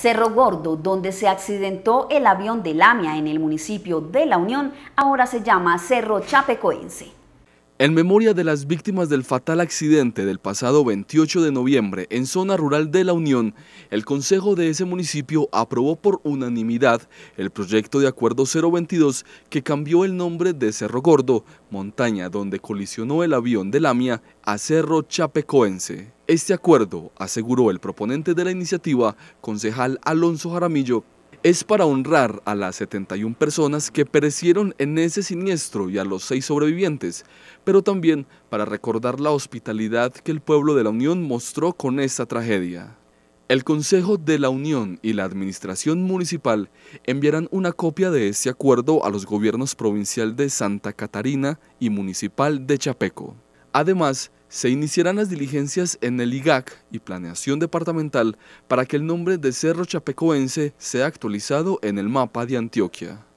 Cerro Gordo, donde se accidentó el avión de Lamia en el municipio de La Unión, ahora se llama Cerro Chapecoense. En memoria de las víctimas del fatal accidente del pasado 28 de noviembre en zona rural de La Unión, el Consejo de ese municipio aprobó por unanimidad el proyecto de acuerdo 022 que cambió el nombre de Cerro Gordo, montaña donde colisionó el avión de Lamia, a Cerro Chapecoense. Este acuerdo, aseguró el proponente de la iniciativa, concejal Alonso Jaramillo, es para honrar a las 71 personas que perecieron en ese siniestro y a los seis sobrevivientes, pero también para recordar la hospitalidad que el pueblo de la Unión mostró con esta tragedia. El Consejo de la Unión y la Administración Municipal enviarán una copia de este acuerdo a los gobiernos provincial de Santa Catarina y municipal de Chapeco. Además, se iniciarán las diligencias en el IGAC y planeación departamental para que el nombre de Cerro Chapecoense sea actualizado en el mapa de Antioquia.